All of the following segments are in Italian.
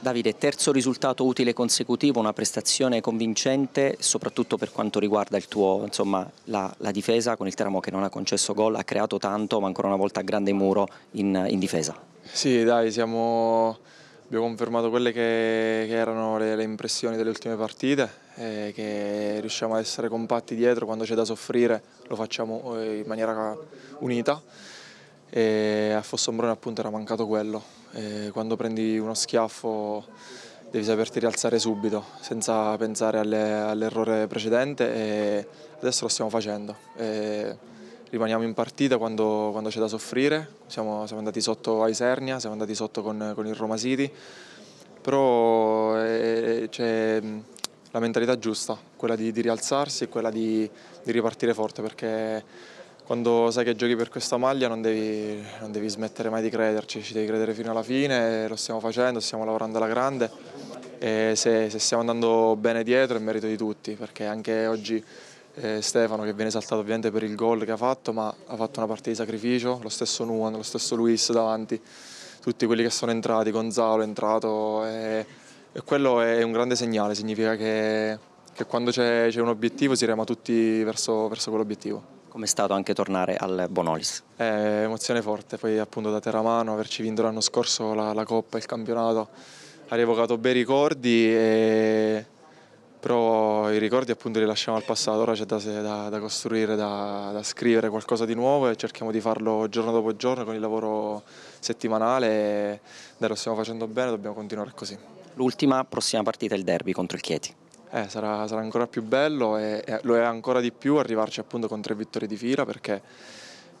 Davide, terzo risultato utile consecutivo, una prestazione convincente soprattutto per quanto riguarda il tuo, insomma, la, la difesa con il Teramo che non ha concesso gol, ha creato tanto ma ancora una volta grande muro in, in difesa. Sì dai, siamo, abbiamo confermato quelle che, che erano le, le, impressioni delle ultime partite, eh, che riusciamo a essere compatti dietro, quando c'è da soffrire lo facciamo eh, in maniera unita e a Fossombrone appunto era mancato quello. E quando prendi uno schiaffo devi saperti rialzare subito, senza pensare all'errore precedente e adesso lo stiamo facendo. E rimaniamo in partita quando, quando c'è da soffrire, siamo, siamo, andati sotto a Isernia, siamo andati sotto con, con il Roma City, però eh, eh, c'è la mentalità giusta, quella di, di rialzarsi e quella di, di ripartire forte perché quando sai che giochi per questa maglia non devi, non devi, smettere mai di crederci, ci devi credere fino alla fine, lo stiamo facendo, stiamo lavorando alla grande e se, se stiamo andando bene dietro è merito di tutti, perché anche oggi eh, Stefano che viene saltato ovviamente per il gol che ha fatto, ma ha fatto una parte di sacrificio, lo stesso Nuan, lo stesso Luis davanti, tutti quelli che sono entrati, Gonzalo è entrato e, e quello è un grande segnale, significa che, che quando c'è un obiettivo si rema tutti verso, verso quell'obiettivo. Come è stato anche tornare al Bonolis? Eh, emozione forte, poi appunto da Terramano averci vinto l'anno scorso la, la Coppa il campionato ha rievocato bei ricordi, e... però i ricordi appunto li lasciamo al passato, ora c'è da, da, da, costruire, da, da, scrivere qualcosa di nuovo e cerchiamo di farlo giorno dopo giorno con il lavoro settimanale e dai, lo stiamo facendo bene, dobbiamo continuare così. L'ultima prossima partita è il derby contro il Chieti. Eh, sarà, sarà, ancora più bello e, e, lo è ancora di più arrivarci appunto con tre vittorie di fila perché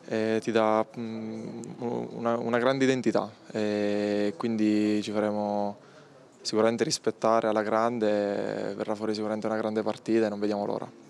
eh, ti dà mh, mm, una, una, grande identità e quindi ci faremo sicuramente rispettare alla grande, verrà fuori sicuramente una grande partita e non vediamo l'ora.